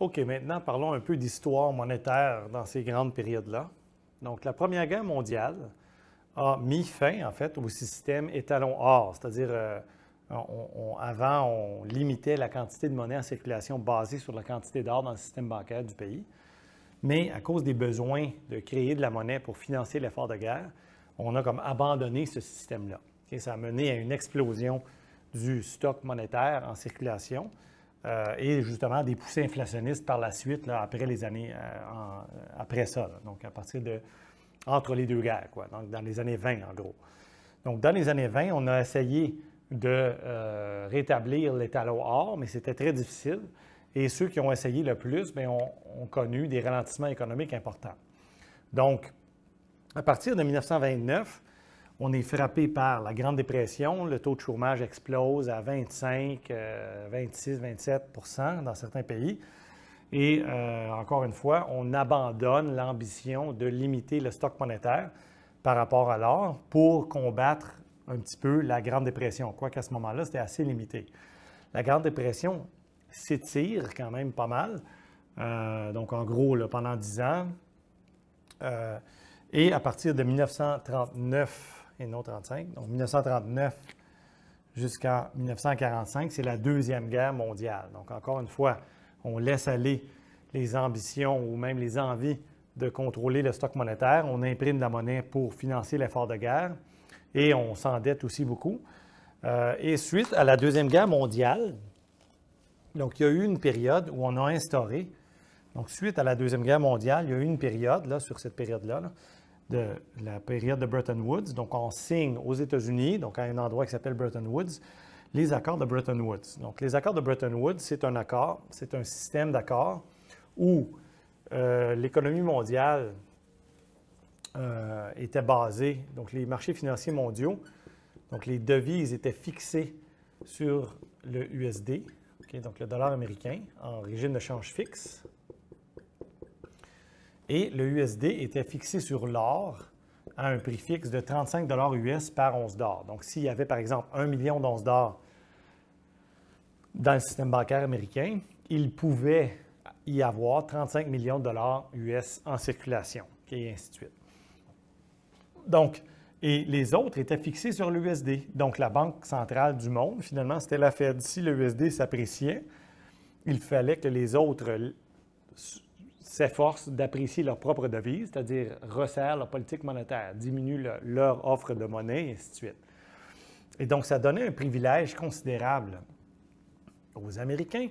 OK, maintenant parlons un peu d'histoire monétaire dans ces grandes périodes-là. Donc, la Première Guerre mondiale a mis fin, en fait, au système étalon or, c'est-à-dire euh, avant, on limitait la quantité de monnaie en circulation basée sur la quantité d'or dans le système bancaire du pays. Mais à cause des besoins de créer de la monnaie pour financer l'effort de guerre, on a comme abandonné ce système-là. ça a mené à une explosion du stock monétaire en circulation euh, et justement des poussées inflationnistes par la suite, après euh, euh, après ça, donc à partir de, entre les deux guerres, quoi, donc dans les années 20 en gros. Donc dans les années 20, on a essayé de rétablir rétablir l'étalon or, mais c'était très difficile. Et ceux qui ont essayé le plus ben, ont, connu des ralentissements économiques importants. Donc, à partir de 1929, on est frappé par la Grande Dépression. Le taux de chômage explose à 25, 26, 27 dans certains pays. Et euh, encore une fois, on abandonne l'ambition de limiter le stock monétaire par rapport à l'or pour combattre un petit peu la Grande Dépression, quoique à ce moment-là, c'était assez limité. La Grande Dépression s'étire quand même pas mal. Euh, donc, en gros, pendant 10 ans. Euh, et à partir de 1939, et non 35. Donc 1939 jusqu'en 1945, c'est la Deuxième Guerre mondiale. Donc encore une fois, on laisse aller les ambitions ou même les envies de contrôler le stock monétaire. On imprime la monnaie pour financer l'effort de guerre et on s'endette aussi beaucoup. Euh, et suite à la Deuxième Guerre mondiale, donc il y a eu une période où on a instauré, donc suite à la Deuxième Guerre mondiale, il y a eu une période, là, sur cette période-là, là, de la période de Bretton Woods. Donc, on signe aux États-Unis, donc à un endroit qui s'appelle Bretton Woods, les accords de Bretton Woods. Donc, les accords de Bretton Woods, c'est un accord, c'est un système d'accords où euh, l'économie mondiale euh, était basée, donc les marchés financiers mondiaux, donc les devises étaient fixées sur le USD, donc le dollar américain, en régime de change fixe. Et le USD était fixé sur l'or à un prix fixe de 35 US par once d'or. Donc, s'il y avait, par exemple, un million d'onces d'or dans le système bancaire américain, il pouvait y avoir 35 millions de dollars US en circulation, et ainsi de suite. Donc, et les autres étaient fixés sur l'USD. Donc, la Banque centrale du monde, finalement, c'était la Fed. Si USD s'appréciait, il fallait que les autres s'efforcent d'apprécier leur propre devise, c'est-à-dire resserrent leur politique monétaire, diminuent leur offre de monnaie, et ainsi de suite. Et donc, ça donnait un privilège considérable aux Américains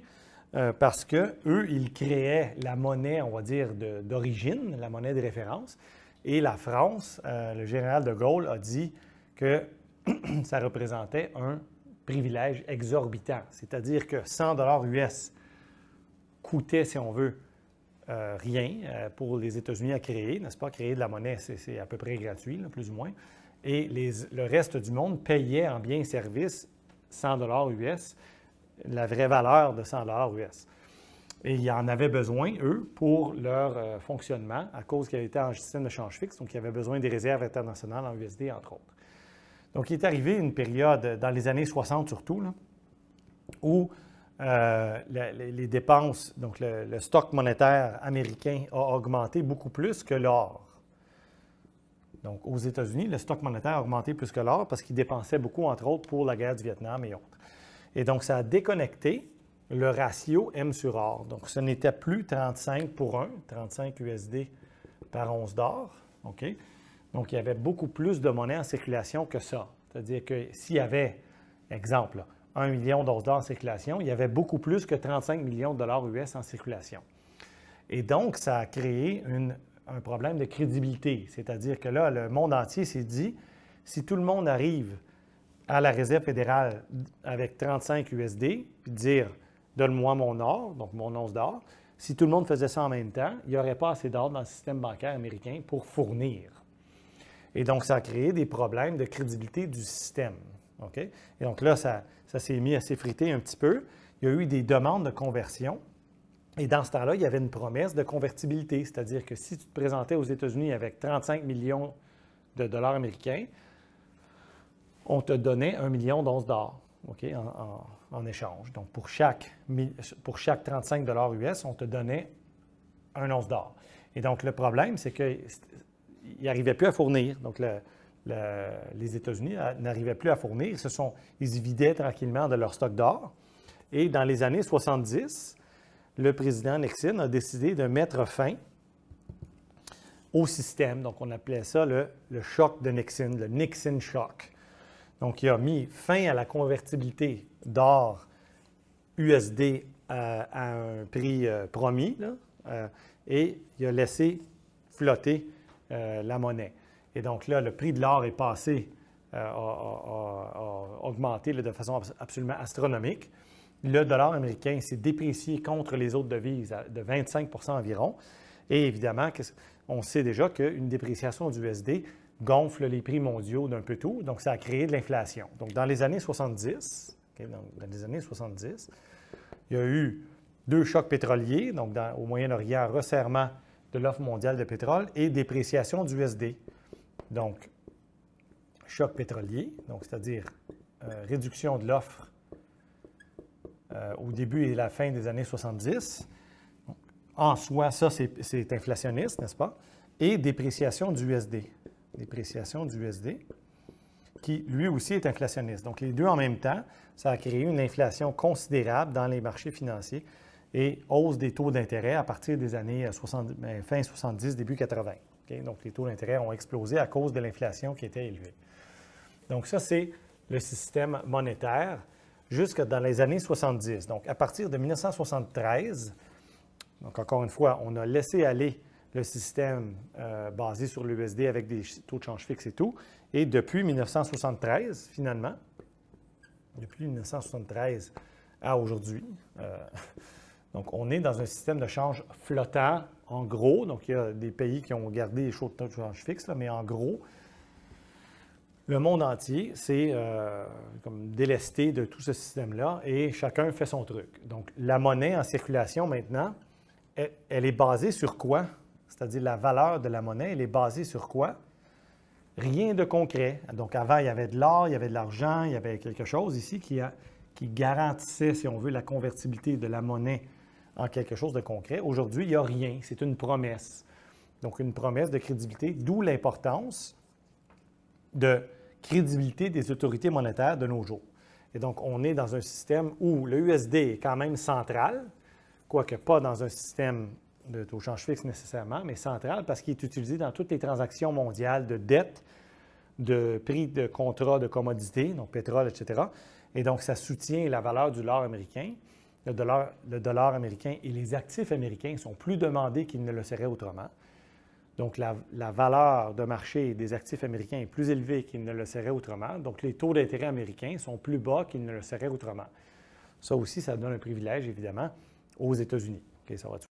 euh, parce que eux, ils créaient la monnaie, on va dire, d'origine, la monnaie de référence. Et la France, euh, le général de Gaulle a dit que ça représentait un privilège exorbitant, c'est-à-dire que 100 dollars US coûtait, si on veut, euh, rien euh, pour les États-Unis à créer, n'est-ce pas? Créer de la monnaie, c'est à peu près gratuit, plus ou moins. Et le reste du monde payait en biens et services 100 US, la vraie valeur de 100 US. Et ils en avaient besoin, eux, pour leur euh, fonctionnement, à cause qu'ils étaient en système de change fixe, donc ils avaient besoin des réserves internationales en USD, entre autres. Donc, il est arrivé une période, dans les années 60 surtout, où euh, les, dépenses, donc le, stock monétaire américain a augmenté beaucoup plus que l'or. Donc, aux États-Unis, le stock monétaire a augmenté plus que l'or parce qu'ils dépensaient beaucoup, entre autres, pour la guerre du Vietnam et autres. Et donc, ça a déconnecté le ratio M sur or. Donc, ce n'était plus 35 pour 1, 35 USD par once d'or. Donc, il y avait beaucoup plus de monnaie en circulation que ça. C'est-à-dire que s'il y avait, exemple, 1 million d'or en circulation. Il y avait beaucoup plus que 35 millions de dollars US en circulation. Et donc, ça a créé un problème de crédibilité. C'est-à-dire que là, le monde entier s'est dit, si tout le monde arrive à la Réserve fédérale avec 35 USD, puis dire, donne-moi mon or, donc mon once d'or, si tout le monde faisait ça en même temps, il n'y aurait pas assez d'or dans le système bancaire américain pour fournir. Et donc, ça a créé des problèmes de crédibilité du système. OK? Et donc là, ça, s'est mis à s'effriter un petit peu. Il y a eu des demandes de conversion. Et dans ce temps-là, il y avait une promesse de convertibilité, c'est-à-dire que si tu te présentais aux États-Unis avec 35 millions de dollars américains, on te donnait un million d'onces d'or ok, en, échange. Donc, pour chaque, pour chaque 35 dollars US, on te donnait un once d'or. Et donc, le problème, c'est qu'il arrivait plus à fournir. Donc, le, les États-Unis n'arrivaient plus à fournir. Ils, se sont, ils vidaient tranquillement de leur stock d'or. Et dans les années 70, le président Nixon a décidé de mettre fin au système. Donc, on appelait ça le, choc de Nixon, le Nixon Shock. Donc, il a mis fin à la convertibilité d'or USD à, un prix euh, promis euh, et il a laissé flotter euh, la monnaie. Et donc là, le prix de l'or est passé, euh, a, augmenté de façon absolument astronomique. Le dollar américain s'est déprécié contre les autres devises de 25 environ. Et évidemment, on sait déjà qu'une dépréciation du USD gonfle les prix mondiaux d'un peu tout, donc ça a créé de l'inflation. Donc dans les années 70, dans, les années 70, il y a eu deux chocs pétroliers, donc au Moyen-Orient, resserrement de l'offre mondiale de pétrole et dépréciation du USD. Donc, choc pétrolier, donc c'est-à-dire euh, réduction de l'offre euh, au début et la fin des années 70. en soi, ça, c'est inflationniste, n'est-ce pas? Et dépréciation du USD. Dépréciation du USD, qui lui aussi est inflationniste. Donc, les deux en même temps, ça a créé une inflation considérable dans les marchés financiers et hausse des taux d'intérêt à partir des années euh, ben, fin 70, début 80. Donc, les taux d'intérêt ont explosé à cause de l'inflation qui était élevée. Donc, ça, c'est le système monétaire jusque dans les années 70. Donc, à partir de 1973, donc encore une fois, on a laissé aller le système euh, basé sur l'USD avec des taux de change fixe et tout. Et depuis 1973, finalement, depuis 1973 à aujourd'hui, euh, donc, on est dans un système de change flottant, en gros. Donc, il y a des pays qui ont gardé les choses de change fixe, mais en gros, le monde entier c'est euh, comme délesté de tout ce système-là et chacun fait son truc. Donc, la monnaie en circulation maintenant, e, elle, est basée sur quoi? C'est-à-dire la valeur de la monnaie, elle est basée sur quoi? Rien de concret. Donc, avant, il y avait de l'or, il y avait de l'argent, il y avait quelque chose ici qui, qui garantissait, si on veut, la convertibilité de la monnaie en quelque chose de concret. Aujourd'hui, il n'y a rien, c'est une promesse. Donc, une promesse de crédibilité, d'où l'importance de crédibilité des autorités monétaires de nos jours. Et donc, on est dans un système où le USD est quand même central, quoique pas dans un système de taux change fixe nécessairement, mais central parce qu'il est utilisé dans toutes les transactions mondiales de dette, de prix de contrats de commodités, donc pétrole, etc. Et donc, ça soutient la valeur du dollar américain. Le dollar, le dollar américain et les actifs américains sont plus demandés qu'ils ne le seraient autrement. Donc, la, valeur de marché des actifs américains est plus élevée qu'ils ne le seraient autrement. Donc, les taux d'intérêt américains sont plus bas qu'ils ne le seraient autrement. Ça aussi, ça donne un privilège, évidemment, aux États-Unis. ça va